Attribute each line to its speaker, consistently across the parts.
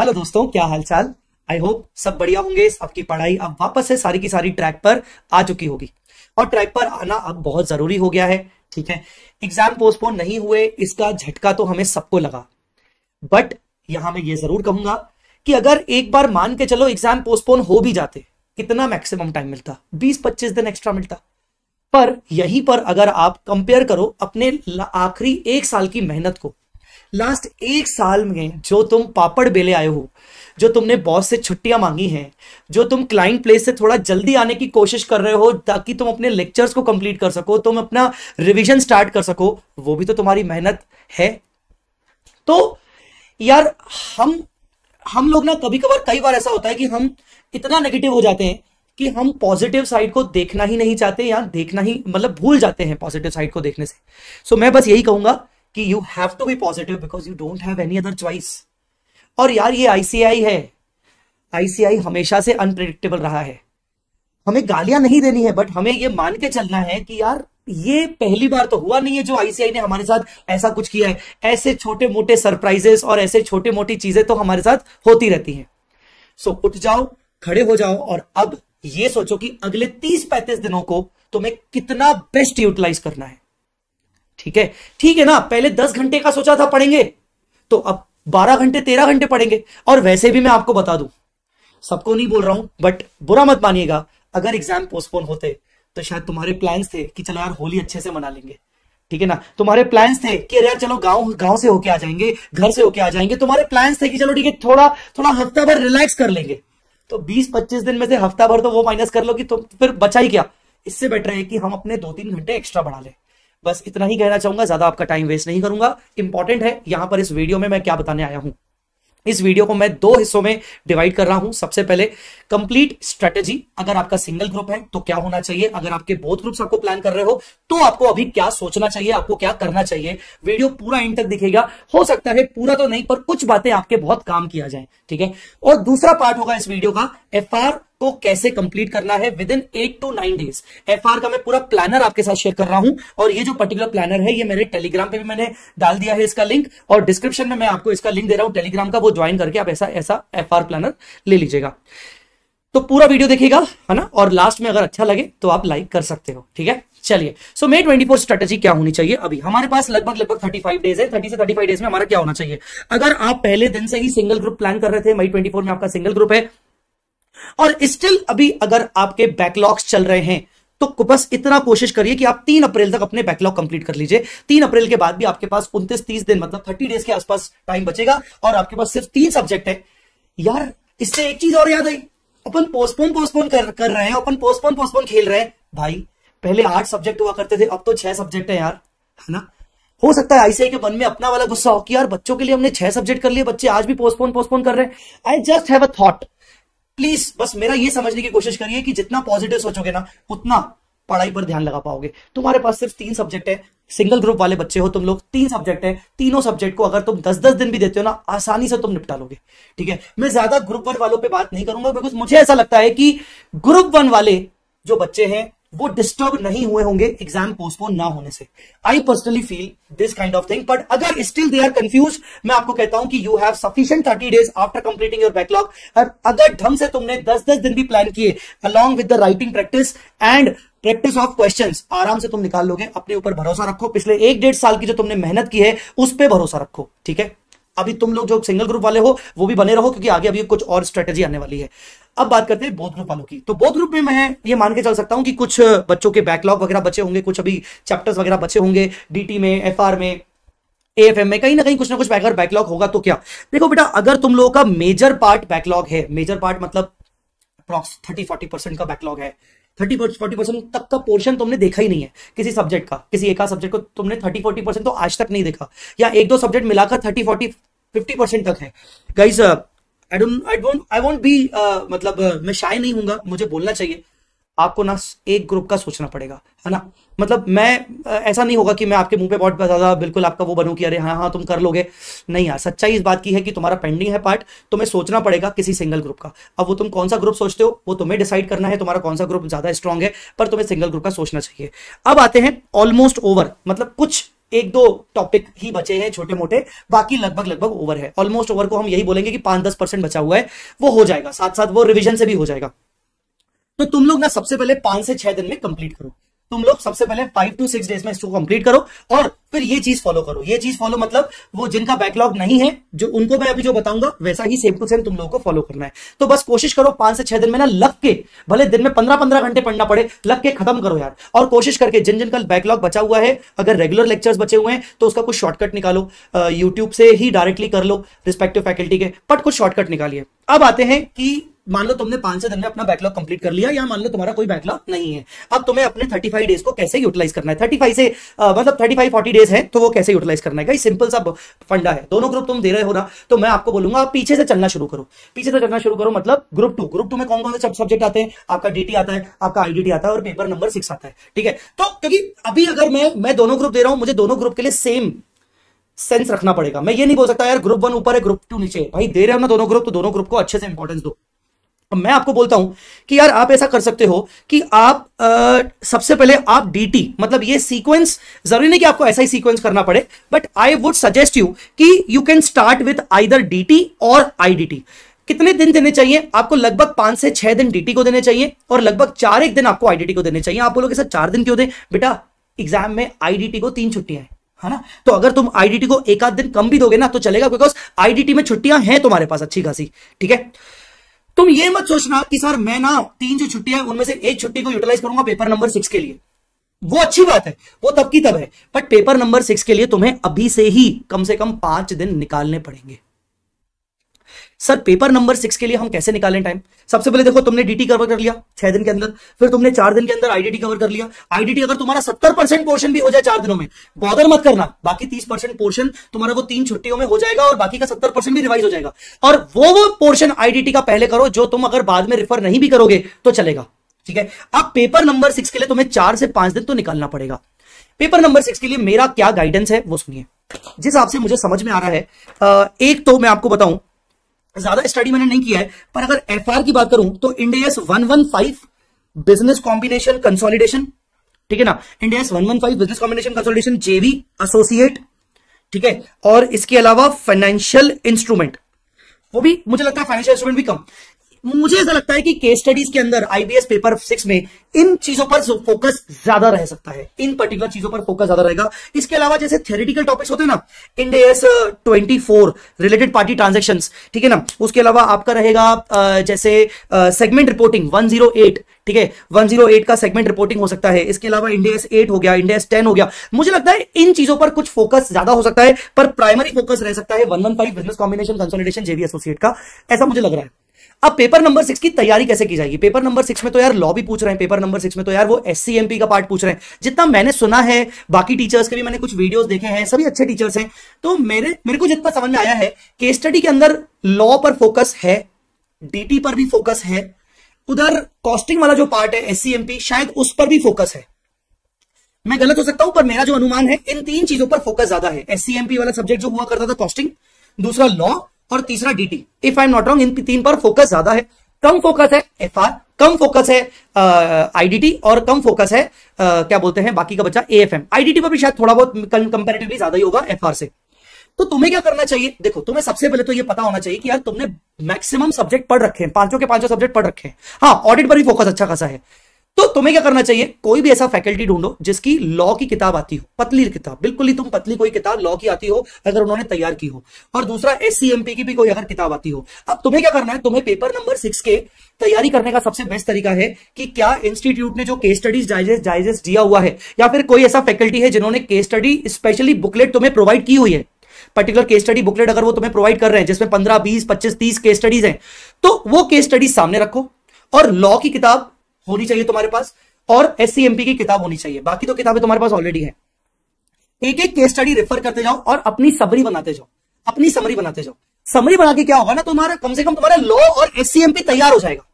Speaker 1: hello दोस्तों क्या हालचाल आई होप सब बढ़िया होंगे सबकी पढ़ाई अब वापस से सारी की सारी ट्रैक पर आ चुकी होगी और ट्रैक पर आना अब बहुत जरूरी हो गया है ठीक है एग्जाम पोस्टपोन नहीं हुए इसका झटका तो हमें सबको लगा बट यहां मैं ये जरूर कहूंगा कि अगर एक बार मान के चलो एग्जाम पोस्टपोन हो भी जाते कितना मैक्सिमम टाइम मिलता बीस पच्चीस दिन एक्स्ट्रा मिलता पर यहीं पर अगर आप कंपेयर करो अपने आखिरी एक साल की मेहनत को लास्ट एक साल में जो तुम पापड़ बेले आए हो जो तुमने बॉस से छुट्टियां मांगी हैं जो तुम क्लाइंट प्लेस से थोड़ा जल्दी आने की कोशिश कर रहे हो ताकि तुम अपने लेक्चर्स को कंप्लीट कर सको तुम अपना रिविजन स्टार्ट कर सको वो भी तो तुम्हारी मेहनत है तो यार हम हम लोग ना कभी कभार कई बार ऐसा होता है कि हम इतना नेगेटिव हो जाते हैं कि हम पॉजिटिव साइड को देखना ही नहीं चाहते या देखना ही मतलब भूल जाते हैं पॉजिटिव साइड को देखने से सो so, मैं बस यही कहूंगा कि you have to be positive because you don't have any other choice और यार ये आईसीआई है आईसीआई हमेशा से अनप्रिडिक्टेबल रहा है हमें गालियां नहीं देनी है बट हमें ये मान के चलना है कि यार ये पहली बार तो हुआ नहीं है जो आईसीआई ने हमारे साथ ऐसा कुछ किया है ऐसे छोटे मोटे सरप्राइजेस और ऐसे छोटे मोटी चीजें तो हमारे साथ होती रहती हैं सो so, उठ जाओ खड़े हो जाओ और अब ये सोचो कि अगले तीस पैंतीस दिनों को तुम्हें कितना बेस्ट यूटिलाइज करना है ठीक है ठीक है ना पहले दस घंटे का सोचा था पढ़ेंगे तो अब बारह घंटे तेरह घंटे पढ़ेंगे और वैसे भी मैं आपको बता दू सबको नहीं बोल रहा हूं बट बुरा मत मानिएगा अगर एग्जाम पोस्टपोन होते तो शायद तुम्हारे प्लान्स थे कि चलो यार होली अच्छे से मना लेंगे ठीक है ना तुम्हारे प्लान्स थे कि अरे यार चलो गांव गांव से होके आ जाएंगे घर से होके आ जाएंगे तुम्हारे प्लान्स थे कि चलो ठीक है थोड़ा थोड़ा हफ्ता भर रिलैक्स कर लेंगे तो 20-25 दिन में से हफ्ता भर तो वो माइनस कर लो कि तो फिर बचा ही क्या इससे बेटर है कि हम अपने दो तीन घंटे एक्स्ट्रा बढ़ा लें बस इतना ही कहना चाहूंगा ज्यादा आपका टाइम वेस्ट नहीं करूंगा इंपॉर्टेंट है यहां पर इस वीडियो में मैं क्या बताने आया हूं इस वीडियो को मैं दो हिस्सों में डिवाइड कर रहा हूं सबसे पहले कंप्लीट स्ट्रेटेजी अगर आपका सिंगल ग्रुप है तो क्या होना चाहिए अगर आपके बहुत ग्रुप्स आपको प्लान कर रहे हो तो आपको अभी क्या सोचना चाहिए आपको क्या करना चाहिए वीडियो पूरा एंड तक दिखेगा हो सकता है पूरा तो नहीं पर कुछ बातें आपके बहुत काम किया जाए ठीक है और दूसरा पार्ट होगा इस वीडियो का एफ आर को कैसे कंप्लीट करना है within eight to nine days F का मैं पूरा प्लानर आपके साथ शेयर कर रहा हूं और ये जो पर्टिकुलर प्लानर है ये मेरे टेलीग्राम पे भी मैंने डाल दिया है इसका लिंक और डिस्क्रिप्शन में मैं आपको इसका लिंक दे रहा हूं टेलीग्राम का वो ज्वाइन करके आप ऐसा ऐसा एफ प्लानर ले लीजिएगा तो पूरा वीडियो देखिएगा है ना और लास्ट में अगर अच्छा लगे तो आप लाइक कर सकते हो ठीक है चलिए so May twenty four strategy क्या होनी चाहिए अभी हमारे पास लगभग लगभग थर्टी फाइव डेज है थर्टी से थर्टी फाइव डेज में हमारा क्या होना चाहिए अगर आप पहले दिन से ही सिंगल ग्रुप प्लान कर रहे थे मई ट्वेंटी फोर में आपका सिंगल ग्रुप है और स्टिल अभी अगर आपके बैकलॉग्स चल रहे हैं तो बस इतना कोशिश करिए कि आप तीन अप्रैल तक अपने बैकलॉग कंप्लीट कर लीजिए तीन अप्रैल के बाद भी आपके पास उनतीस तीस दिन मतलब थर्टी डेज के आसपास टाइम बचेगा और आपके पास सिर्फ तीन सब्जेक्ट है यार इससे एक चीज और याद आई अपन पोस्टपोन पोस्टपोन कर, कर रहे हैं अपन पोस्टपोन पोस्टपोन खेल रहे हैं भाई पहले आठ सब्जेक्ट हुआ करते थे अब तो छह सब्जेक्ट है यार है ना हो सकता है आईसीआई के मन में अपना वाला गुस्सा हो कि यार बच्चों के लिए हमने छह सब्जेक्ट कर लिए बच्चे आज भी पोस्टपोन पोस्टपोन कर रहे हैं I just have a thought please बस मेरा ये समझने की कोशिश करिए कि जितना पॉजिटिव सोचोगे ना उतना पढ़ाई पर ध्यान लगा पाओगे तुम्हारे पास सिर्फ तीन सब्जेक्ट है सिंगल ग्रुप वाले बच्चे हो तुम लोग तीन सब्जेक्ट है तीनों सब्जेक्ट को अगर तुम दस दस दिन भी देते हो ना आसानी से तुम निपटा लोगे ठीक है मैं ज्यादा ग्रुप वन वालों पर बात नहीं करूंगा बिकॉज मुझे ऐसा लगता है कि ग्रुप वन वाले जो बच्चे हैं वो डिस्टर्ब नहीं हुए होंगे एग्जाम पोस्टपोन ना होने से I personally feel this kind of thing but अगर स्टिल दे आर कंफ्यूज मैं आपको कहता हूं कि you have sufficient thirty days after completing your backlog अगर ढंग से तुमने दस दस दिन भी प्लान किए along with the writing practice and practice of questions आराम से तुम निकाल लोगे अपने ऊपर भरोसा रखो पिछले एक डेढ़ साल की जो तुमने मेहनत की है उस पर भरोसा रखो ठीक है अभी तुम लोग जो सिंगल ग्रुप वाले हो वो भी बने रहो क्योंकि आगे अभी कुछ और स्ट्रेटेजी आने वाली है अब बात करते हैं बोध ग्रुप वालों की तो बोध ग्रुप में मैं ये मान के चल सकता हूं कि कुछ बच्चों के बैकलॉग वगैरह बचे होंगे कुछ अभी चैप्टर्स वगैरह बचे होंगे डीटी में एफ में एफ में कहीं ना कहीं कुछ ना कुछ अगर बैकलॉग होगा तो क्या देखो बेटा अगर तुम लोगों का मेजर पार्ट बैकलॉग है मेजर पार्ट मतलब अप्रॉक्स थर्टी फोर्टी परसेंट का बैकलॉग है थर्टी फोर्टी परसेंट तक का पोर्शन तुमने देखा ही नहीं है किसी सब्जेक्ट का किसी एक सब्जेक्ट को तुमने थर्टी फोर्टी परसेंट तो आज तक नहीं देखा या एक दो सब्जेक्ट मिलाकर थर्टी फोर्टी फिफ्टी परसेंट तक है guys I don't I don't I want be मतलब uh, मैं शाय नहीं हूँ मुझे बोलना चाहिए आपको ना एक ग्रुप का सोचना पड़ेगा है ना मतलब मैं ऐसा नहीं होगा कि मैं आपके मुंह पे बहुत ज़्यादा बिल्कुल आपका वो बनूँ कि अरे हाँ हाँ तुम कर लोगे नहीं यार सच्चाई इस बात की है कि तुम्हारा पेंडिंग है पार्ट मैं सोचना पड़ेगा किसी सिंगल ग्रुप का अब वो तुम कौन सा ग्रुप सोचते हो वो तुम्हें डिसाइड करना है तुम्हारा कौन सा ग्रुप ज़्यादा स्ट्रॉन्ग है पर तुम्हें सिंगल ग्रुप का सोचना चाहिए अब आते हैं ऑलमोस्ट ओवर मतलब कुछ एक दो टॉपिक ही बचे हैं छोटे मोटे बाकी लगभग लगभग ओवर है ऑलमोस्ट ओवर को हम यही बोलेंगे कि पांच दस परसेंट बचा हुआ है वो हो जाएगा साथ साथ वो रिविजन से भी हो जाएगा तो तुम लोग ना सबसे पहले पांच से छह दिन में कंप्लीट करो तुम लोग सबसे पहले फाइव टू सिक्स डेज में इसको कंप्लीट करो और फिर ये चीज फॉलो करो ये चीज फॉलो मतलब वो जिनका बैकलॉग नहीं है जो उनको मैं अभी जो बताऊंगा वैसा ही सेम टू सेम तुम लोगों को फॉलो करना है तो बस कोशिश करो पांच से छह दिन में ना लग के भले दिन में पंद्रह पंद्रह घंटे पढ़ना पड़े लग के खत्म करो यार और कोशिश करके जिन जिनका बैकलॉग बचा हुआ है अगर रेगुलर लेक्चर्स बचे हुए हैं तो उसका कुछ शॉर्टकट निकालो यूट्यूब से ही डायरेक्टली कर लो रिस्पेक्टिव फैकल्टी के बट कुछ शॉर्टकट निकालिए अब आते हैं कि मान लो तुमने पांच से दिन में अपना बैकलॉग कंप्लीट कर लिया या मान लो तुम्हारा कोई बैकलॉग नहीं है अब तुम्हें अपने थर्टी फाइव डेज को कैसे यूटिलाइज करना है थर्टी फाइव से आ, मतलब थर्टी फाइव फोर्टी डेज है तो वो कैसे यूटिलाइज करना है सिंपल सा फंडा है दोनों ग्रुप तुम दे रहे हो ना तो मैं आपको बोलूंगा आप पीछे से चलना शुरू करो पीछे से चलना शुरू करो मतलब ग्रुप टू ग्रुप टू में कौन कौन से सब्जेक्ट आते हैं आपका डीटी आता है आपका आईडीटी आता है और पेपर नंबर सिक्स आता है ठीक है तो क्योंकि अभी अगर मैं मैं दोनों ग्रुप दे रहा हूं मुझे दोनों ग्रुप के लिए सेम सेंस रखना पड़ेगा मैं ये नहीं बोल सकता यार ग्रुप वन ऊपर है ग्रुप टू नीचे भाई दे रहे हो ना दोनों ग्रुप तो दोनों ग्रुप को अच्छे से इंपॉर्टेंस दो मैं आपको बोलता हूं कि यार आप ऐसा कर सकते हो कि आप आ, सबसे पहले आप डीटी मतलब ये सीक्वेंस जरूरी नहीं कि आपको ऐसा ही सीक्वेंस करना पड़े but I would suggest you कि you can start with either DT और आईडीटी कितने दिन देने चाहिए आपको लगभग पांच से छह दिन डीटी को देने चाहिए और लगभग चार एक दिन आपको आईडीटी को देने चाहिए आप बोलोगे सर चार दिन क्यों दे बेटा एग्जाम में आईडीटी को तीन छुट्टियां हैं है ना तो अगर तुम आईडीटी को एक आध दिन कम भी दोगे ना तो चलेगा बिकॉज आईडीटी में छुट्टियां हैं तुम्हारे पास अच्छी खासी ठीक है तुम ये मत सोचना कि सर मैं ना तीन जो छुट्टियां उनमें से एक छुट्टी को यूटिलाइज करूंगा पेपर नंबर सिक्स के लिए वो अच्छी बात है वो तब की तब है बट पेपर नंबर सिक्स के लिए तुम्हें अभी से ही कम से कम पांच दिन निकालने पड़ेंगे सर पेपर नंबर सिक्स के लिए हम कैसे निकालें टाइम सबसे पहले देखो तुमने डीटी कवर कर लिया छह दिन के अंदर फिर तुमने चार दिन के अंदर आईडीटी कवर कर लिया आईडीटी अगर तुम्हारा सत्तर परसेंट पोर्शन भी हो जाए चार दिनों में बॉदर मत करना बाकी तीस परसेंट पोर्शन तुम्हारा वो तीन छुट्टियों में हो जाएगा और बाकी का सत्तर परसेंट भी रिवाइज हो जाएगा और वो वो पोर्शन आईडीटी का पहले करो जो तुम अगर बाद में रिफर नहीं भी करोगे तो चलेगा ठीक है अब पेपर नंबर सिक्स के लिए तुम्हें चार से पांच दिन तो निकालना पड़ेगा पेपर नंबर सिक्स के लिए मेरा क्या गाइडेंस है वो सुनिए जिस आपसे मुझे समझ में आ रहा है एक तो मैं आपको बताऊं ज्यादा स्टडी मैंने नहीं किया है पर अगर एफ की बात करूं तो Ind AS one one five business combination consolidation ठीक है ना Ind AS one one five business combination consolidation JV associate ठीक है और इसके अलावा फाइनेंशियल इंस्ट्रूमेंट वो भी मुझे लगता है फाइनेंशियल इंस्ट्रूमेंट भी कम मुझे ऐसा लगता है कि केस स्टडीज के अंदर आईबीएस पेपर सिक्स में इन चीजों पर फोकस ज्यादा रह सकता है इन पर्टिकुलर चीजों पर फोकस ज्यादा रहेगा इसके अलावा जैसे थियरिटिकल टॉपिक्स होते हैं ना Ind AS twenty four related party transaction ठीक है ना उसके अलावा आपका रहेगा uh, जैसे सेगमेंट रिपोर्टिंग वन जीरो ठीक है वन का सेगमेंट रिपोर्टिंग हो सकता है इसके अलावा इंडेस एट हो गया इंडेस टेन हो गया मुझे लगता है इन चीजों पर कुछ फोकस ज्यादा हो सकता है पर प्राइमरी फोकस रह सकता है one business combination consolidation JV associate का ऐसा मुझे लग रहा है अब पेपर नंबर सिक्स की तैयारी कैसे की जाएगी पेपर नंबर सिक्स में तो यार लॉ भी पूछ रहे हैं पेपर नंबर सिक्स में तो यार वो एस का पार्ट पूछ रहे हैं जितना मैंने सुना है बाकी टीचर्स के भी मैंने कुछ वीडियोस देखे हैं सभी अच्छे टीचर्स हैं तो मेरे मेरे को जितना समझ में आया है के स्टडी के अंदर लॉ पर फोकस है डी पर भी फोकस है उधर कॉस्टिंग वाला जो पार्ट है एस शायद उस पर भी फोकस है मैं गलत हो सकता हूं पर मेरा जो अनुमान है इन तीन चीजों पर फोकस ज्यादा है एस वाला सब्जेक्ट जो हुआ करता था कॉस्टिंग दूसरा लॉ और तीसरा टी if I am not wrong इन तीन पर फोकस ज्यादा है कम फोकस है एफ आर कम फोकस है आईडीटी और कम फोकस है आ, क्या बोलते हैं बाकी का बच्चा ए एफ एम आईडीटी पर भी शायद थोड़ा बहुत कंपेरेटिवली ज्यादा ही होगा एफ आर से तो तुम्हें क्या करना चाहिए देखो तुम्हें सबसे पहले तो ये पता होना चाहिए कि यार तुमने मैक्सिमम सब्जेक्ट पढ़ रखे हैं पांचों के पांचों सब्जेक्ट पढ़ रखे हैं हाँ ऑडिट पर भी फोकस अच्छा खासा है तो तुम्हें क्या करना चाहिए कोई भी ऐसा फैकल्टी ढूंढो जिसकी लॉ की किताब आती हो पतली किताब बिल्कुल ही तुम पतली कोई किताब लॉ की आती हो अगर उन्होंने तैयार की हो और दूसरा एस की भी कोई अगर किताब आती हो अब तुम्हें क्या करना है तुम्हें पेपर नंबर सिक्स के तैयारी करने का सबसे बेस्ट तरीका है कि क्या इंस्टीट्यूट ने जो केस स्टडीज डाइजेस्ट डाइजेस्ट दिया हुआ है या फिर कोई ऐसा फैकल्टी है जिन्होंने केस स्टडी स्पेशली बुकलेट तुम्हें प्रोवाइड की हुई है पर्टिकुलर केस स्टडी बुकलेट अगर वो तुम्हें प्रोवाइड कर रहे हैं जिसमें पंद्रह बीस पच्चीस तीस केस स्टडीज हैं तो वो केस स्टडीज सामने रखो और लॉ की किताब होनी चाहिए तुम्हारे पास और एस की किताब होनी चाहिए बाकी तो किताबें तुम्हारे पास ऑलरेडी है एक एक केस स्टडी रेफर करते जाओ और अपनी सबरी बनाते जाओ अपनी समरी बनाते जाओ समरी बना के क्या होगा ना तुम्हारा कम से कम तुम्हारा लॉ और एस तैयार हो जाएगा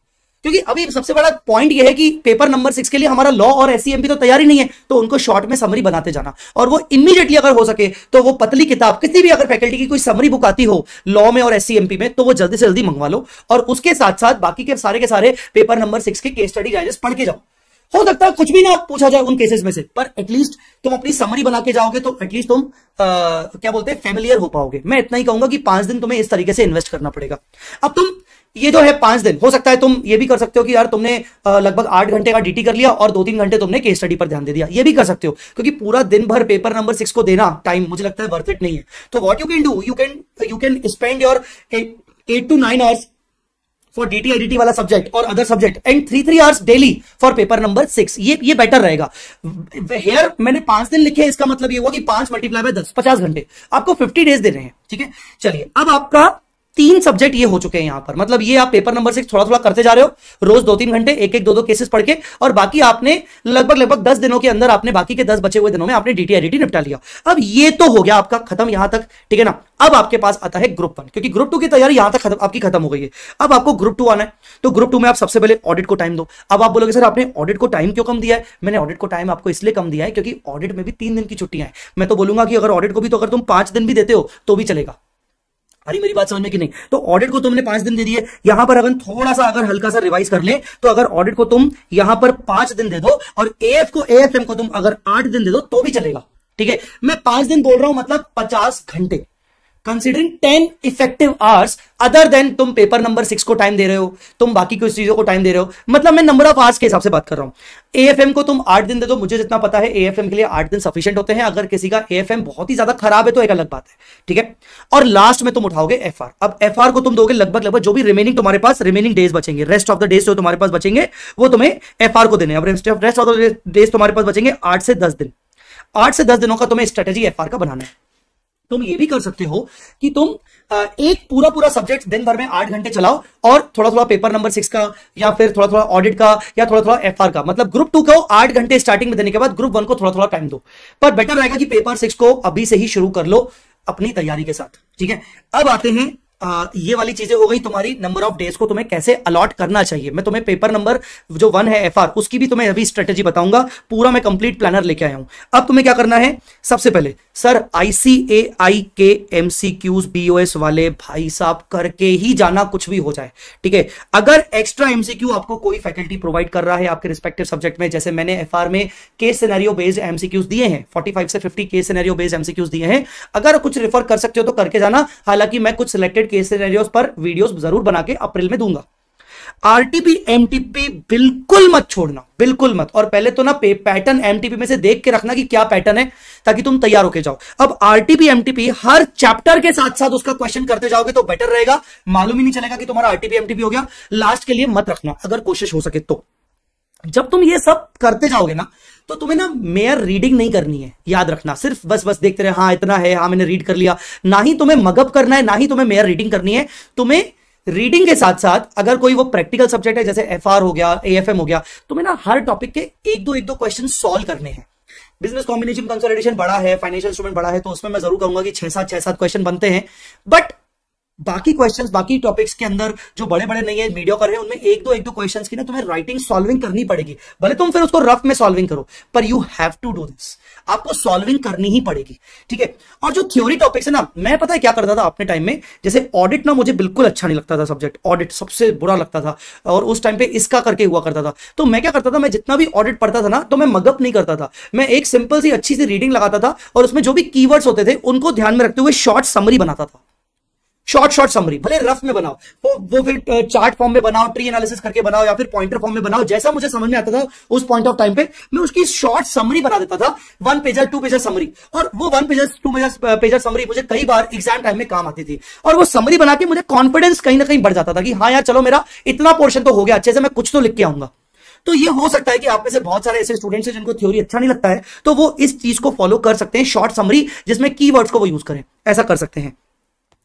Speaker 1: क्योंकि अभी सबसे बड़ा पॉइंट यह है कि पेपर नंबर सिक्स के लिए हमारा लॉ और एस e तो तैयारी नहीं है तो उनको शॉर्ट में समरी बनाते जाना और वो इमीडिएटली अगर हो सके तो वो पतली किताब किसी भी अगर फैकल्टी की कोई समरी बुक आती हो लॉ में और एस e में तो वो जल्दी से जल्दी मंगवा लो और उसके साथ साथ बाकी के सारे के सारे पेपर नंबर सिक्स के केस स्टडी गाइडेंस पढ़ के जाओ हो सकता है कुछ भी ना पूछा जाए उन केसेस में से पर एटलीस्ट तुम अपनी समरी बना के जाओगे तो एटलीस्ट तुम आ, क्या बोलते हैं फेमिलियर हो पाओगे मैं इतना ही कहूंगा कि पांच दिन तुम्हें इस तरीके से इन्वेस्ट करना पड़ेगा अब तुम ये जो है पांच दिन हो सकता है तुम ये भी कर सकते हो कि यार तुमने लगभग आठ घंटे का डीटी कर लिया और दो तीन घंटे तुमने केस स्टडी पर ध्यान दे दिया ये भी कर सकते हो क्योंकि पूरा दिन भर पेपर नंबर सिक्स को देना टाइम मुझे लगता है वर्थ इट नहीं है तो what you can do you can you can spend your eight to nine hours for DT T वाला सब्जेक्ट और other subject and three three hours daily for paper number six ये ये better रहेगा hair मैंने पांच दिन लिखे इसका मतलब ये हुआ कि पांच मल्टीप्लाई बाय दस पचास घंटे आपको फिफ्टी डेज दे रहे हैं ठीक है चलिए अब आपका तीन सब्जेक्ट ये हो चुके हैं यहाँ पर मतलब ये आप पेपर नंबर सिक्स थोड़ा थोड़ा करते जा रहे हो रोज दो तीन घंटे एक एक दो दो केसेस पढ़ के और बाकी आपने लगभग लगभग दस दिनों के अंदर आपने बाकी के दस बचे हुए दिनों में आपने डीटीआईडी निपटा लिया अब ये तो हो गया आपका खत्म यहां तक ठीक है ना अब आपके पास आता है ग्रुप वन क्योंकि ग्रुप टू की तैयारी यहां तक खत्म आपकी खत्म हो गई है अब आपको ग्रुप टू आना है तो ग्रुप टू में आप सबसे पहले ऑडिट को टाइम दो अब आप बोलोगे सर आपने ऑडिट को टाइम क्यों कम दिया है मैंने ऑडिट को टाइम आपको इसलिए कम दिया है क्योंकि ऑडिट में भी तीन दिन की छुट्टियां हैं मैं तो बोलूंगा कि अगर ऑडिट को भी तो अगर तुम पांच दिन भी देते हो तो भी चलेगा अरे मेरी बात समझ में कि नहीं तो ऑडिट को तुमने पांच दिन दे दिए यहां पर अगर थोड़ा सा अगर हल्का सा रिवाइज कर ले तो अगर ऑडिट को तुम यहां पर पांच दिन दे दो और एफ को एम को तुम अगर आठ दिन दे दो तो भी चलेगा ठीक है मैं पांच दिन बोल रहा हूं मतलब पचास घंटे considering ten effective hours other than तुम पेपर नंबर सिक्स को टाइम दे रहे हो तुम बाकी कुछ चीजों को टाइम दे रहे हो मतलब मैं नंबर ऑफ आवर्स के हिसाब से बात कर रहा हूं ए एफ एम को तुम आठ दिन दे दो मुझे जितना पता है ए एफ एम के लिए आठ दिन सफिशियंट होते हैं अगर किसी का ए एफ एम बहुत ही ज्यादा खराब है तो एक अलग बात है ठीक है और लास्ट में तुम उठाओगे एफ आर अब एफ आर को तुम दोगे लगभग लगभग जो भी रिमेनिंग तुम्हारे पास रिमेनिंग डेज बचेंगे रेस्ट ऑफ द डेज जो तुम्हारे पास बचेंगे वो तुम्हें एफ को देने अब रेस्ट ऑफ द डेज तुम्हारे पास बचेंगे आठ से दस दिन आठ से दस दिनों का तुम्हें स्ट्रेटेजी एफ आर का बनाना है तुम ये भी कर सकते हो कि तुम एक पूरा पूरा सब्जेक्ट दिन भर में आठ घंटे चलाओ और थोड़ा थोड़ा पेपर नंबर सिक्स का या फिर थोड़ा थोड़ा ऑडिट का या थोड़ा थोड़ा एफ का मतलब ग्रुप टू को आठ घंटे स्टार्टिंग में देने के बाद ग्रुप वन को थोड़ा थोड़ा टाइम दो पर बेटर रहेगा कि पेपर सिक्स को अभी से ही शुरू कर लो अपनी तैयारी के साथ ठीक है अब आते हैं आ, ये वाली चीजें हो गई तुम्हारी नंबर ऑफ डेज को तुम्हें कैसे अलॉट करना चाहिए मैं तुम्हें पेपर नंबर जो वन है एफ उसकी भी तुम्हें अभी स्ट्रेटेजी बताऊंगा पूरा मैं कंप्लीट प्लानर लेके आया हूं अब तुम्हें क्या करना है सबसे पहले सर आईसीएआई के एमसीक्यूज बीओएस वाले भाई साहब करके ही जाना कुछ भी हो जाए ठीक है अगर एक्स्ट्रा एमसीक्यू आपको कोई फैकल्टी प्रोवाइड कर रहा है आपके रिस्पेक्टिव सब्जेक्ट में जैसे मैंने एफ में के सिनेरियो बेस्ड एमसीक्यूज दिए हैं फोर्टी से फिफ्टी के सिनेरियो बेस्ड एमसीक्यूज दिए हैं अगर कुछ रिफर कर सकते हो तो करके जाना हालांकि मैं कुछ सिलेक्टेड रिलेटेड केस सिनेरियोस पर वीडियोस जरूर बना के अप्रैल में दूंगा आरटीपी एमटीपी बिल्कुल मत छोड़ना बिल्कुल मत और पहले तो ना पैटर्न एमटीपी में से देख के रखना कि क्या पैटर्न है ताकि तुम तैयार होके जाओ अब आरटीपी एमटीपी हर चैप्टर के साथ साथ उसका क्वेश्चन करते जाओगे तो बेटर रहेगा मालूम ही नहीं चलेगा कि तुम्हारा आरटीपी एमटीपी हो गया लास्ट के लिए मत रखना अगर कोशिश हो सके तो जब तुम ये सब करते जाओगे ना तो तुम्हें ना मेयर रीडिंग नहीं करनी है याद रखना सिर्फ बस बस देखते रहे हाँ इतना है हाँ मैंने रीड कर लिया ना ही तुम्हें मगअप करना है ना ही तुम्हें मेयर रीडिंग करनी है तुम्हें रीडिंग के साथ साथ अगर कोई वो प्रैक्टिकल सब्जेक्ट है जैसे एफ हो गया ए हो गया तुम्हें ना हर टॉपिक के एक दो एक दो क्वेश्चन सॉल्व करने हैं बिजनेस कॉम्बिनेशन कंसोलिडेशन बड़ा है फाइनेंशियल इंस्ट्रूमेंट बड़ा है तो उसमें मैं जरूर कहूंगा कि छह सात छह सात क्वेश्चन बनते हैं बट बाकी क्वेश्चंस बाकी टॉपिक्स के अंदर जो बड़े बड़े नहीं है मीडिया कर रहे हैं उनमें एक दो एक दो क्वेश्चंस की ना तुम्हें राइटिंग सॉल्विंग करनी पड़ेगी भले तुम फिर उसको रफ में सॉल्विंग करो पर you have to do this आपको सॉल्विंग करनी ही पड़ेगी ठीक है और जो थ्योरी टॉपिक्स है ना मैं पता है क्या करता था अपने टाइम में जैसे ऑडिट ना मुझे बिल्कुल अच्छा नहीं लगता था सब्जेक्ट ऑडिट सबसे बुरा लगता था और उस टाइम पे इसका करके हुआ करता था तो मैं क्या करता था मैं जितना भी ऑडिट पढ़ता था ना तो मैं मगअप नहीं करता था मैं एक सिंपल सी अच्छी सी रीडिंग लगाता था और उसमें जो भी कीवर्ड्स होते थे उनको ध्यान में रखते हुए शॉर्ट समरी बनाता था शॉर्ट शॉर्ट समरी भले रफ में बनाओ वो वो फिर चार्ट फॉर्म में बनाओ ट्री एनालिसिस करके बनाओ या फिर पॉइंटर फॉर्म में बनाओ जैसा मुझे समझ में आता था उस पॉइंट ऑफ टाइम पे मैं उसकी शॉर्ट समरी बना देता था one pager two pager summary और वो one pager two pager pager summary मुझे कई बार एग्जाम टाइम में काम आती थी और वो समरी बना के मुझे कॉन्फिडेंस कहीं ना कहीं बढ़ जाता था कि हाँ यार चलो मेरा इतना पोर्शन तो हो गया अच्छे से मैं कुछ तो लिख के आऊंगा तो ये हो सकता है कि आप में से बहुत सारे ऐसे स्टूडेंट्स हैं जिनको थ्योरी अच्छा नहीं लगता है तो वो इस चीज को फॉलो कर सकते हैं शॉर्ट समरी जिसमें कीवर्ड्स को वो यूज करें ऐसा कर सकते हैं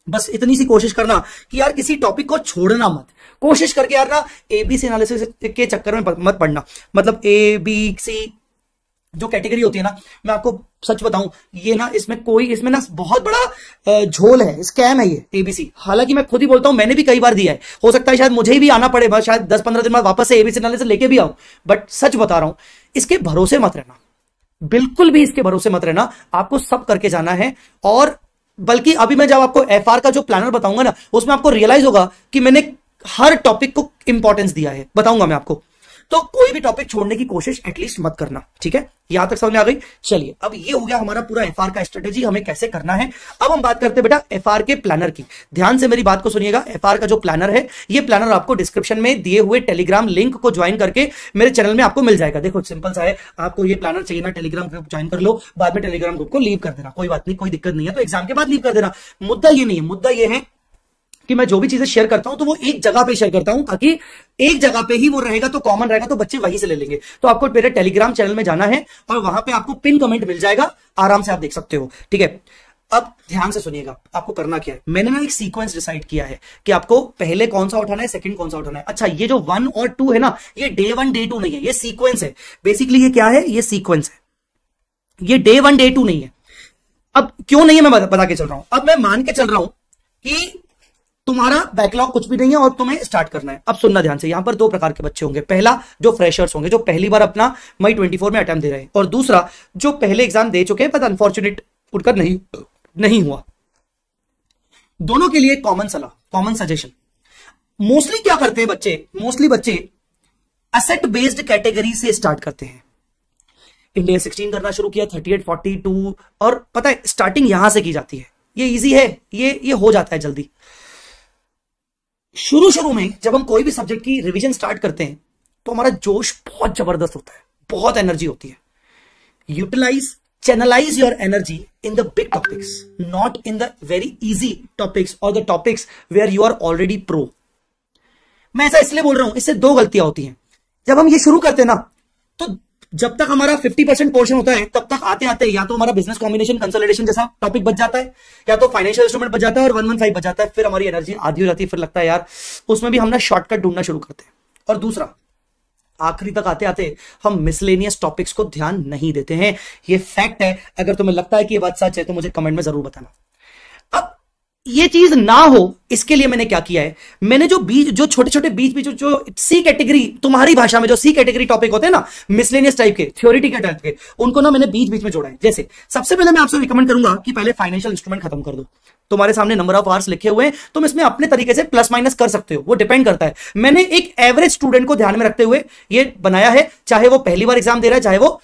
Speaker 1: बस इतनी सी कोशिश करना कि यार किसी टॉपिक को छोड़ना मत कोशिश करके यार ना ए बी सी एनालिसिस के चक्कर में मत पढ़ना मतलब ए बी सी जो कैटेगरी होती है ना मैं आपको सच बताऊं ये ना इसमें कोई इसमें ना बहुत बड़ा झोल है स्कैम है ये एबीसी हालांकि मैं खुद ही बोलता हूं मैंने भी कई बार दिया है हो सकता है शायद मुझे भी आना पड़े शायद दस पंद्रह दिन बाद वापस से एबीसी एनालिसिस लेके भी आऊं बट सच बता रहा हूं इसके भरोसे मत रहना बिल्कुल भी इसके भरोसे मत रहना आपको सब करके जाना है और बल्कि अभी मैं जब आपको एफ का जो प्लानर बताऊंगा ना उसमें आपको रियलाइज होगा कि मैंने हर टॉपिक को इंपॉर्टेंस दिया है बताऊंगा मैं आपको तो कोई भी टॉपिक छोड़ने की कोशिश एटलीस्ट मत करना ठीक है यहां तक समझ में आ गई चलिए अब ये हो गया हमारा पूरा एफ का स्ट्रेटेजी हमें कैसे करना है अब हम बात करते हैं बेटा एफ के प्लानर की ध्यान से मेरी बात को सुनिएगा एफ का जो प्लानर है ये प्लानर आपको डिस्क्रिप्शन में दिए हुए टेलीग्राम लिंक को ज्वाइन करके मेरे चैनल में आपको मिल जाएगा देखो सिंपल सा है आपको ये प्लानर चाहिए ना टेलीग्राम ग्रुप ज्वाइन कर लो बाद में टेलीग्राम ग्रुप को लीव कर देना कोई बात नहीं कोई दिक्कत नहीं है तो एग्जाम के बाद लीव कर देना मुद्दा ये नहीं है मुद्दा ये है कि मैं जो भी चीजें शेयर करता हूं तो वो एक जगह पे शेयर करता हूं ताकि एक जगह पे ही वो रहेगा तो कॉमन रहेगा तो बच्चे वहीं से ले लेंगे तो आपको मेरे टेलीग्राम चैनल में जाना है और वहां पे आपको पिन कमेंट मिल जाएगा आराम से आप देख सकते हो ठीक है अब ध्यान से सुनिएगा आपको करना क्या है मैंने ना एक सीक्वेंस डिसाइड किया है कि आपको पहले कौन सा उठाना है सेकंड कौन सा उठाना है अच्छा ये जो वन और टू है ना ये डे वन डे टू नहीं है ये सीक्वेंस है बेसिकली ये क्या है ये सीक्वेंस है ये डे वन डे टू नहीं है अब क्यों नहीं है मैं बता, बता के चल रहा हूं अब मैं मान के चल रहा हूं कि तुम्हारा बैकलॉग कुछ भी नहीं है और तुम्हें स्टार्ट करना है अब सुनना ध्यान से यहां पर दो प्रकार के बच्चे होंगे पहला जो फ्रेशर्स होंगे जो पहली बार अपना मई ट्वेंटी में अटैम्प दे रहे हैं और दूसरा जो पहले एग्जाम दे चुके हैं बट अनफॉर्चुनेट उठकर नहीं नहीं हुआ दोनों के लिए कॉमन सलाह कॉमन सजेशन मोस्टली क्या करते हैं बच्चे मोस्टली बच्चे असेट बेस्ड कैटेगरी से स्टार्ट करते हैं इंडिया सिक्सटीन करना शुरू किया थर्टी एट फोर्टी टू और पता है स्टार्टिंग यहां से की जाती है ये इजी है ये ये हो जाता है जल्दी शुरू शुरू में जब हम कोई भी सब्जेक्ट की रिविजन स्टार्ट करते हैं तो हमारा जोश बहुत जबरदस्त होता है बहुत एनर्जी होती है utilise channelise your energy in the big topics not in the very easy topics और the topics where you are already pro मैं ऐसा इसलिए बोल रहा हूं इससे दो गलतियां होती हैं जब हम ये शुरू करते हैं ना तो जब तक हमारा 50 परसेंट पोर्शन होता है तब तक आते आते या तो हमारा बिजनेस कॉम्बिनेशन कंसोलिडेशन जैसा टॉपिक बच जाता है या तो फाइनेंशियल इंस्ट्रूमेंट बच जाता है और वन वन फाइव बच जाता है फिर हमारी एनर्जी आधी हो जाती है फिर लगता है यार उसमें भी हमने शॉर्टकट ढूंढना शुरू करते हैं और दूसरा आखिरी तक आते आते हम मिसलेनियस टॉपिक्स को ध्यान नहीं देते हैं ये फैक्ट है अगर तुम्हें लगता है कि ये बात सच है तो मुझे कमेंट में जरूर बताना ये चीज ना हो इसके लिए मैंने क्या किया है मैंने जो बीज जो छोटे छोटे बीज बीच जो सी कैटेगरी तुम्हारी भाषा में जो सी कैटेगरी टॉपिक होते हैं ना मिसलेनियस टाइप के थ्योरिटी के टाइप के उनको ना मैंने बीच बीच में जोड़ा है जैसे सबसे पहले मैं आपसे रिकमेंड करूंगा कि पहले फाइनेंशियल इंस्ट्रूमेंट खत्म कर दो तुम्हारे सामने नंबर ऑफ आवर्स लिखे हुए हैं तुम इसमें अपने तरीके से प्लस माइनस कर सकते हो वो डिपेंड करता है मैंने एक एवरेज स्टूडेंट को ध्यान में रखते हुए ये बनाया है चाहे वो पहली बार एग्जाम दे रहा है चाहे वो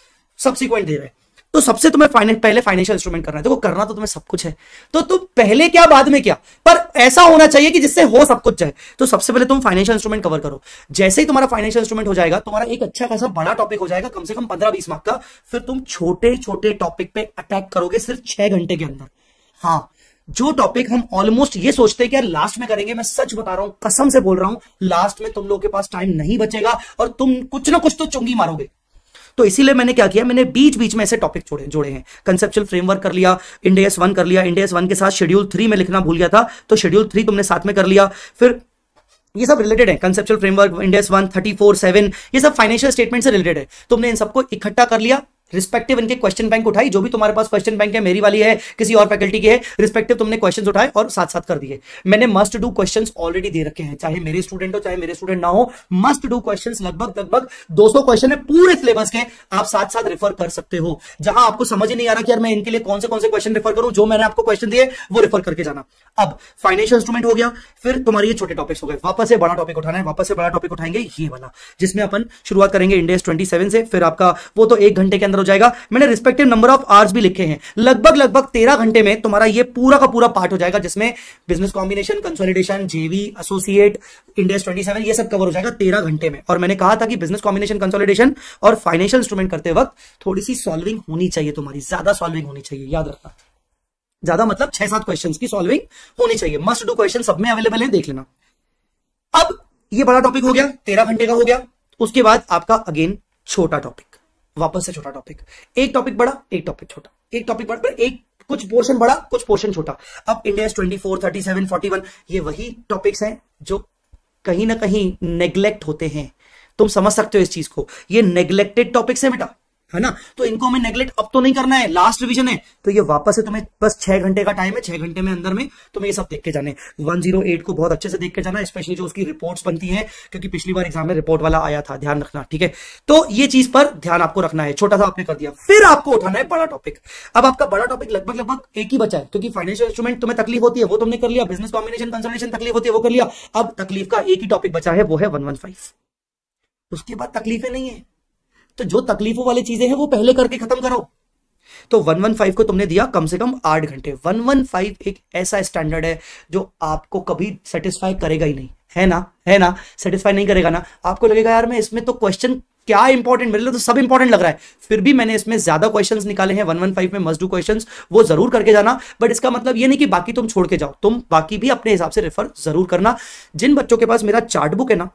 Speaker 1: सब्सिक्वेंट दे रहा है तो सबसे तुम्हें फाइने, पहले फाइनेंशियल इंस्ट्रूमेंट करना है देखो करना तो तुम्हें सब कुछ है तो तुम पहले क्या बाद में क्या पर ऐसा होना चाहिए कि जिससे हो सब कुछ जाए तो सबसे पहले तुम फाइनेंशियल इंस्ट्रूमेंट कवर करो जैसे ही तुम्हारा फाइनेंशियल इंस्ट्रूमेंट हो जाएगा तुम्हारा एक अच्छा खासा बड़ा टॉपिक हो जाएगा कम से कम पंद्रह बीस मार्क का फिर तुम छोटे छोटे टॉपिक पे अटैक करोगे सिर्फ छह घंटे के अंदर हाँ जो टॉपिक हम ऑलमोस्ट ये सोचते हैं कि यार लास्ट में करेंगे मैं सच बता रहा हूं कसम से बोल रहा हूं लास्ट में तुम लोगों के पास टाइम नहीं बचेगा और तुम कुछ ना कुछ तो चुंगी मारोगे तो इसीलिए मैंने क्या किया मैंने बीच बीच में ऐसे टॉपिक जोड़े जोड़े हैं कंसेप्चुअल फ्रेमवर्क कर लिया इंडियस वन कर लिया इंडियस वन के साथ शेड्यूल थ्री में लिखना भूल गया था तो शेड्यूल थ्री तुमने साथ में कर लिया फिर ये सब रिलेटेड है conceptual framework Ind AS one thirty four seven ये सब फाइनेंशियल स्टेटमेंट से रिलेटेड है तुमने इन सबको इकट्ठा कर लिया रिस्पेक्टिव इनके क्वेश्चन बैंक उठाई जो भी तुम्हारे पास क्वेश्चन बैंक है मेरी वाली है किसी और फैकल्टी की है रिस्पेक्टिव तुमने क्वेश्चन उठाए और साथ साथ कर दिए मैंने मस्ट डू क्वेश्चन ऑलरेडी दे रखे हैं चाहे मेरे स्टूडेंट हो चाहे मेरे स्टूडेंट ना हो मस्ट डू क्वेश्चन लगभग लगभग सौ क्वेश्चन है पूरे सिलेबस के आप साथ साथ रेफर कर सकते हो जहां आपको समझ ही नहीं आ रहा कि यार मैं इनके लिए कौन से कौन से क्वेश्चन रेफर करूं जो मैंने आपको क्वेश्चन दिए वो रेफर करके जाना अब फाइनेंशियल इंस्ट्रूमेंट हो गया फिर तुम्हारे ये छोटे टॉपिक्स हो गए वापस से बड़ा टॉपिक उठाना है वापस से बड़ा टॉपिक उठाएंगे ये वाला जिसमें अपन शुरुआत करेंगे इंडिया ट्वेंटी से फिर आपका वो तो एक घंटे के अंदर हो जाएगा मैंने रिस्पेक्टिव नंबर ऑफ आवर्स भी लिखे हैं लगभग लगभग तेरह घंटे में तुम्हारा ये पूरा का पूरा पार्ट हो जाएगा जिसमें business combination consolidation JV associate Ind AS 27 ये सब कवर हो जाएगा तेरह घंटे में और मैंने कहा था कि बिजनेस कॉम्बिनेशन कंसोलिडेशन और फाइनेंशियल इंस्ट्रूमेंट करते वक्त थोड़ी सी सॉल्विंग होनी चाहिए तुम्हारी ज्यादा सॉल्विंग होनी चाहिए याद रखना ज्यादा मतलब छह सात क्वेश्चन की सॉल्विंग होनी चाहिए मस्ट डू क्वेश्चन सब में अवेलेबल है देख लेना अब ये बड़ा टॉपिक हो गया तेरह घंटे का हो गया उसके बाद आपका अगेन छोटा टॉपिक वापस से छोटा टॉपिक एक टॉपिक बड़ा एक टॉपिक छोटा एक टॉपिक बड़ा एक कुछ पोर्शन बड़ा कुछ पोर्शन छोटा अब India twenty four thirty seven forty one ये वही टॉपिक्स हैं जो कहीं ना कहीं नेग्लेक्ट होते हैं तुम समझ सकते हो इस चीज को ये नेग्लेक्टेड टॉपिक्स हैं बेटा है ना तो इनको हमें नेग्लेक्ट अब तो नहीं करना है लास्ट रिविजन है तो ये वापस से तुम्हें बस छह घंटे का टाइम है छह घंटे में अंदर में तुम्हें ये सब देख के जाने एट को बहुत अच्छे से देख के जाना स्पेशली जो उसकी रिपोर्ट्स बनती है क्योंकि पिछली बार एग्जाम में रिपोर्ट वाला आया था ध्यान रखना ठीक है तो ये चीज पर ध्यान आपको रखना है छोटा सा आपने कर दिया फिर आपको उठाना है बड़ा टॉपिक अब आपका बड़ा टॉपिक लगभग लगभग एक ही बचा है क्योंकि फाइनेंशियल इंस्ट्रूमेंट तुम्हें तकलीफ होती है वो तुमने कर लिया बिजनेस कॉम्बिनेशन कंसल्टेशन तकलीफ होती है वो कर लिया अब तकलीफ का एक ही टॉपिक बचा है वो है वन उसके बाद तकलीफें नहीं है तो जो तकलीफों वाली चीजें हैं वो पहले करके खत्म करो तो 115 को तुमने दिया कम से कम आठ घंटे 115 एक ऐसा स्टैंडर्ड है जो आपको कभी सेटिस्फाई करेगा ही नहीं है ना है ना सेटिस्फाई नहीं करेगा ना आपको लगेगा यार मैं इसमें तो क्वेश्चन क्या इंपॉर्टेंट मेरे लिए तो सब इंपॉर्टेंट लग रहा है फिर भी मैंने इसमें ज्यादा क्वेश्चंस निकाले हैं 115 में मस्ट डू क्वेश्चंस वो जरूर करके जाना बट इसका मतलब ये नहीं कि बाकी तुम छोड़ के जाओ तुम बाकी भी अपने हिसाब से रेफर जरूर करना जिन बच्चों के पास मेरा चार्ट बुक है ना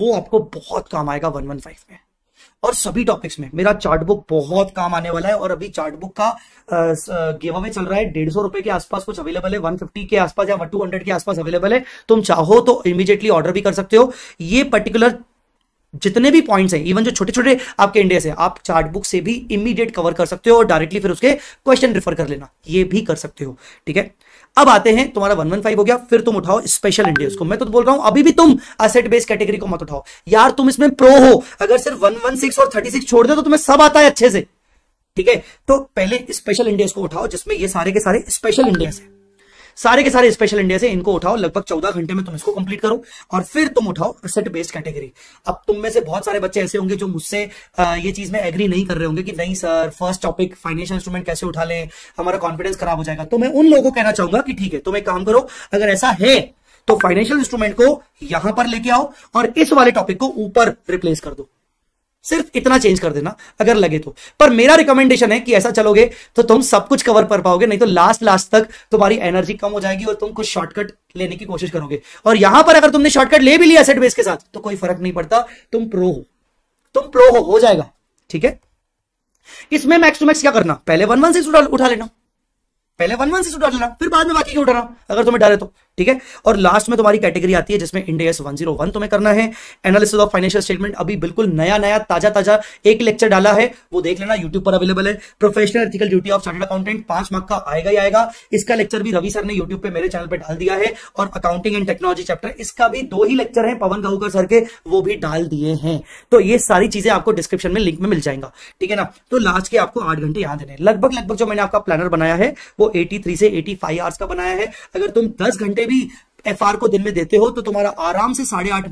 Speaker 1: वो आपको बहुत काम आएगा वन में और सभी टॉपिक्स में मेरा चार्ट बुक बहुत काम आने वाला है और अभी चार्ट बुक का गेवा अवे चल रहा है डेढ़ सौ रुपए के आसपास कुछ अवेलेबल है वन फिफ्टी के आसपास या टू हंड्रेड के आसपास अवेलेबल है तुम चाहो तो इमीडिएटली ऑर्डर भी कर सकते हो ये पर्टिकुलर जितने भी पॉइंट्स हैं इवन जो छोटे छोटे आपके इंडिया से आप चार्ट बुक से भी इमीडिएट कवर कर सकते हो और डायरेक्टली फिर उसके क्वेश्चन रिफर कर लेना ये भी कर सकते हो ठीक है अब आते हैं तुम्हारा वन वन फाइव हो गया फिर तुम उठाओ स्पेशल इंडिया को मैं तो बोल रहा हूं अभी भी तुम असेट बेस कैटेगरी को मत उठाओ यार तुम इसमें प्रो हो अगर सिर्फ वन वन सिक्स और थर्टी सिक्स छोड़ दो तो तुम्हें सब आता है अच्छे से ठीक है तो पहले स्पेशल इंडिया को उठाओ जिसमें ये सारे के सारे स्पेशल इंडिया है सारे के सारे स्पेशल इंडिया से इनको उठाओ लगभग चौदह घंटे में तुम इसको कंप्लीट करो और फिर तुम उठाओ असेट बेस्ड कैटेगरी अब तुम में से बहुत सारे बच्चे ऐसे होंगे जो मुझसे ये चीज में एग्री नहीं कर रहे होंगे कि नहीं sir first topic financial instrument कैसे उठा लें हमारा कॉन्फिडेंस खराब हो जाएगा तो मैं उन लोगों को कहना चाहूंगा कि ठीक है तुम एक काम करो अगर ऐसा है तो फाइनेंशियल इंस्ट्रूमेंट को यहां पर लेके आओ और इस वाले टॉपिक को ऊपर रिप्लेस कर दो सिर्फ इतना चेंज कर देना अगर लगे तो पर मेरा रिकमेंडेशन है कि ऐसा चलोगे तो तुम सब कुछ कवर कर पाओगे नहीं तो लास्ट लास्ट तक तुम्हारी एनर्जी कम हो जाएगी और तुम कुछ शॉर्टकट लेने की कोशिश करोगे और यहां पर अगर तुमने शॉर्टकट ले भी लिया एसेट बेस के साथ तो कोई फर्क नहीं पड़ता तुम प्रो हो तुम प्रो हो हो जाएगा ठीक है इसमें मैक्स टू मैक्स क्या करना पहले वन वन सिक्स उठा लेना पहले वन वन सिक्स उठा लेना फिर बाद में बाकी उठाना अगर तुम्हें डर है तो ठीक है और लास्ट में तुम्हारी कैटेगरी आती है जिसमें जीरो 101 तुम्हें करना है एनालिसिस ऑफ फाइनेंशियल स्टेटमेंट अभी बिल्कुल नया नया ताजा ताजा एक लेक्चर डाला है वो देख लेना यूट्यूब पर अवेलेबल है professional ethical duty of chartered accountant पांच मार्क का आएगा ही आएगा इसका लेक्चर भी रवि सर ने यूट्यूब पर मेरे चैनल पर डाल दिया है और अकाउंटिंग एंड टेक्नोलॉजी चैप्टर इसका भी दो ही लेक्चर है पवन गाहूकर सर के वो भी डाल दिए हैं तो ये सारी चीजें आपको डिस्क्रिप्शन में लिंक में मिल जाएगा ठीक है ना तो लास्ट के आपको आठ घंटे याद देने लगभग लगभग जो मैंने आपका प्लानर बनाया है वो एटी से एटी आवर्स का बनाया है अगर तुम दस घंटे पहले भी एफ को दिन में देते हो तो तुम्हारा आराम से साढ़े आठ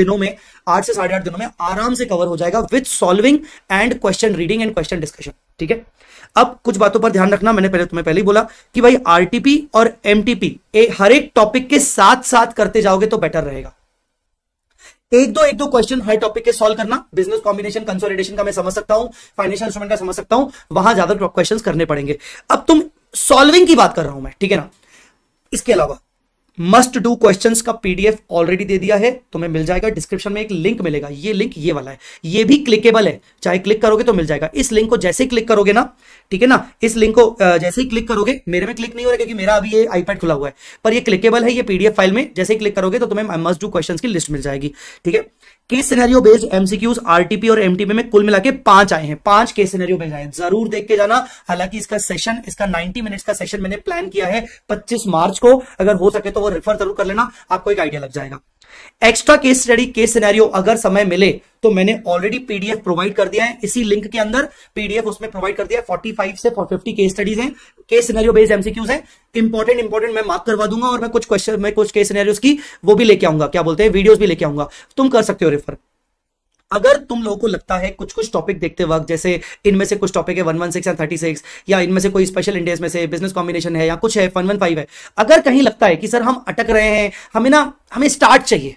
Speaker 1: दिनों में आठ से साढ़े आठ दिनों में आराम से कवर हो जाएगा with solving and question reading and question discussion ठीक है अब कुछ बातों पर ध्यान रखना मैंने पहले तुम्हें पहले ही बोला कि भाई आरटीपी और एमटीपी हर एक टॉपिक के साथ साथ करते जाओगे तो बेटर रहेगा एक दो एक दो क्वेश्चन हर टॉपिक के सॉल्व करना बिजनेस कॉम्बिनेशन कंसोलिडेशन का मैं समझ सकता हूं फाइनेंशियल इंस्ट्रूमेंट का समझ सकता हूं वहां ज्यादा क्वेश्चंस करने पड़ेंगे अब तुम सॉल्विंग की बात कर रहा हूं मैं ठीक है ना इसके अलावा मस्ट डू क्वेश्चन का पीडीएफ ऑलरेडी दे दिया है तुम्हें तो मिल जाएगा डिस्क्रिप्शन में एक लिंक मिलेगा ये लिंक ये वाला है ये भी क्लिकेबल है चाहे क्लिक करोगे तो मिल जाएगा इस लिंक को जैसे ही क्लिक करोगे ना ठीक है ना इस लिंक को जैसे ही क्लिक करोगे मेरे में क्लिक नहीं हो रहा क्योंकि मेरा अभी ये आईपैड खुला हुआ है पर ये क्लिकेबल है ये पीडीएफ फाइल में जैसे ही क्लिक करोगे तो तुम्हें मस्ट डू क्वेश्चन की लिस्ट मिल जाएगी ठीक है case scenario based MCQs RTP और एमटीपी में कुल मिला के पांच आए हैं पांच केस सिनेरियो बेस्ड आए हैं जरूर देख के जाना हालांकि इसका सेशन इसका 90 मिनट्स का सेशन मैंने प्लान किया है 25 मार्च को अगर हो सके तो वो रेफर जरूर कर लेना आपको एक आइडिया लग जाएगा extra case study case scenario अगर समय मिले तो मैंने ऑलरेडी पीडीएफ प्रोवाइड कर दिया है इसी लिंक के अंदर पीडीएफ उसमें प्रोवाइड कर दिया है 45 से 450 केस स्टडीज हैं केस सिनेरियो बेस्ड एमसीक्यूज हैं इंपॉर्टेंट इंपॉर्टेंट मैं मार्क करवा दूंगा और मैं कुछ क्वेश्चन मैं कुछ केस सिनेरियोज की वो भी लेके आऊंगा क्या बोलते हैं वीडियोज भी लेके आऊंगा तुम कर सकते हो रेफर अगर तुम लोगों को लगता है कुछ कुछ टॉपिक देखते वक्त जैसे इनमें से कुछ टॉपिक है वन वन सिक्स या थर्टी सिक्स या इनमें से कोई स्पेशल इंडेक्स में से बिजनेस कॉम्बिनेशन है या कुछ है वन वन फाइव है अगर कहीं लगता है कि सर हम अटक रहे हैं हमें ना हमें स्टार्ट चाहिए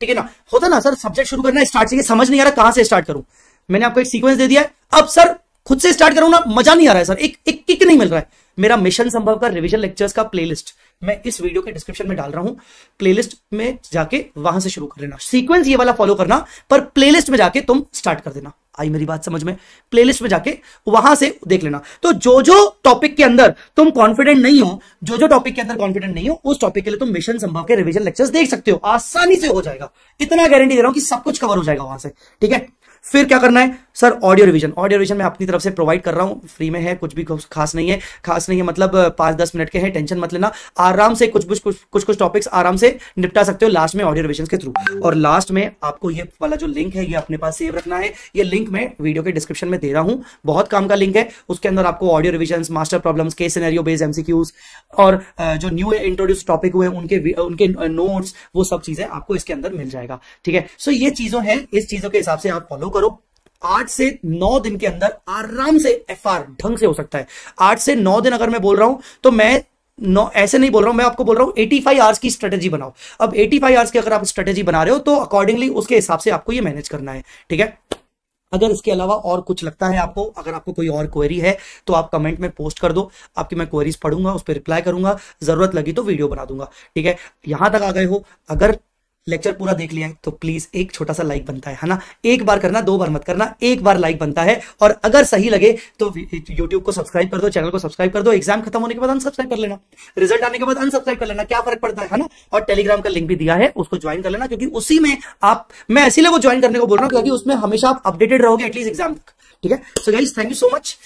Speaker 1: ठीक है ना होता ना सर सब्जेक्ट शुरू करना स्टार्ट चाहिए समझ नहीं आ रहा कहां से स्टार्ट करूं मैंने आपको एक सीक्वेंस दे दिया है अब सर खुद से स्टार्ट करूं ना मजा नहीं आ रहा है सर एक एक किक नहीं मिल रहा है मेरा मिशन संभव का रिविजन लेक्चर्स का प्लेलिस्ट मैं इस वीडियो के डिस्क्रिप्शन में डाल रहा हूं प्लेलिस्ट में जाके वहां से शुरू कर लेना सीक्वेंस ये वाला फॉलो करना पर प्लेलिस्ट में जाके तुम स्टार्ट कर देना आई मेरी बात समझ में प्लेलिस्ट में जाके वहां से देख लेना तो जो जो टॉपिक के अंदर तुम कॉन्फिडेंट नहीं हो जो जो टॉपिक के अंदर कॉन्फिडेंट नहीं हो उस टॉपिक के लिए तुम मिशन संभव के रिविजन लेक्चर्स देख सकते हो आसानी से हो जाएगा इतना गारंटी दे रहा हूं कि सब कुछ कवर हो जाएगा वहां से ठीक है फिर क्या करना है sir audio revision audio revision मैं अपनी तरफ से प्रोवाइड कर रहा हूँ फ्री में है कुछ भी खास नहीं है खास नहीं है मतलब पाँच दस मिनट के हैं टेंशन मत लेना आराम से कुछ कुछ कुछ कुछ कुछ टॉपिक्स आराम से निपटा सकते हो लास्ट में ऑडियो रिविजन के थ्रू और लास्ट में आपको ये वाला जो लिंक है ये अपने पास सेव रखना है ये लिंक मैं वीडियो के डिस्क्रिप्शन में दे रहा हूँ बहुत काम का लिंक है उसके अंदर आपको ऑडियो रिविजन मास्टर प्रॉब्लम के सीनरियो बेस एमसीक्यूज और जो न्यू इंट्रोड्यूस टॉपिक हुए उनके उनके नोट्स वो सब चीजें आपको इसके अंदर मिल जाएगा ठीक है सो ये चीजों है इस चीजों के हिसाब से आप फॉलो करो आठ से नौ दिन के अंदर आराम से एफ ढंग से हो सकता है आठ से नौ दिन अगर मैं बोल रहा हूं तो मैं नो ऐसे नहीं बोल रहा हूं मैं आपको बोल रहा हूं 85 फाइव आवर्स की स्ट्रेटेजी बनाओ अब 85 फाइव आवर्स की अगर आप स्ट्रेटेजी बना रहे हो तो अकॉर्डिंगली उसके हिसाब से आपको ये मैनेज करना है ठीक है अगर इसके अलावा और कुछ लगता है आपको अगर आपको कोई और क्वेरी है तो आप कमेंट में पोस्ट कर दो आपकी मैं क्वेरीज पढ़ूंगा उस पर रिप्लाई करूंगा जरूरत लगी तो वीडियो बना दूंगा ठीक है यहां तक आ गए हो अगर लेक्चर पूरा देख लिया है तो प्लीज एक छोटा सा लाइक बनता है है ना एक बार करना दो बार मत करना एक बार लाइक बनता है और अगर सही लगे तो यूट्यूब को सब्सक्राइब कर दो चैनल को सब्सक्राइब कर दो एग्जाम खत्म होने के बाद अनसब्सक्राइब कर लेना रिजल्ट आने के बाद अनसब्सक्राइब कर लेना क्या फर्क पड़ता है ना और टेलीग्राम का लिंक भी दिया है उसको ज्वाइन कर लेना क्योंकि उसी में आप मैं इसीलिए वो ज्वाइन करने को बोल रहा हूँ क्योंकि उसमें हमेशा आप अपडेटेड रहोगे एटलीस्ट एग्जाम तक ठीक है so guys thank you so much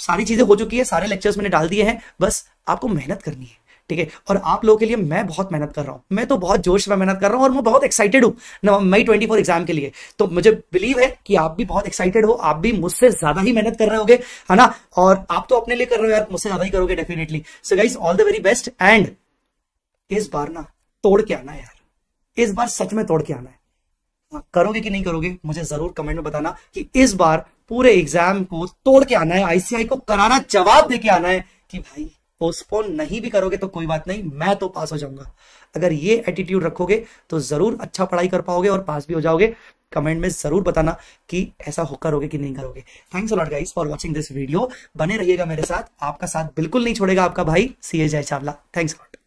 Speaker 1: सारी चीजें हो चुकी है सारे लेक्चर्स मैंने डाल दिए हैं बस आपको मेहनत करनी है ठीक है और आप लोगों के लिए मैं बहुत मेहनत कर रहा हूँ मैं तो बहुत जोश में मेहनत कर रहा हूँ और मैं बहुत एक्साइटेड हूँ मई ट्वेंटी फोर एग्जाम के लिए तो मुझे बिलीव है कि आप भी बहुत एक्साइटेड हो आप भी मुझसे ज्यादा ही मेहनत कर रहे होगे है ना और आप तो अपने लिए कर रहे हो यार मुझसे ज्यादा ही करोगे definitely so guys all the very best and इस बार ना तोड़ के आना यार इस बार सच में तोड़ के आना है हाँ, करोगे कि नहीं करोगे मुझे जरूर कमेंट में बताना कि इस बार पूरे एग्जाम को तोड़ के आना है आईसीआई को करारा जवाब देके आना है कि भाई पोस्टपोन नहीं भी करोगे तो कोई बात नहीं मैं तो पास हो जाऊंगा अगर ये एटीट्यूड रखोगे तो जरूर अच्छा पढ़ाई कर पाओगे और पास भी हो जाओगे कमेंट में जरूर बताना कि ऐसा हो करोगे कि नहीं करोगे thanks a lot guys for watching this video बने रहिएगा मेरे साथ आपका साथ बिल्कुल नहीं छोड़ेगा आपका भाई सी ए जय चावला थैंक्स अलॉट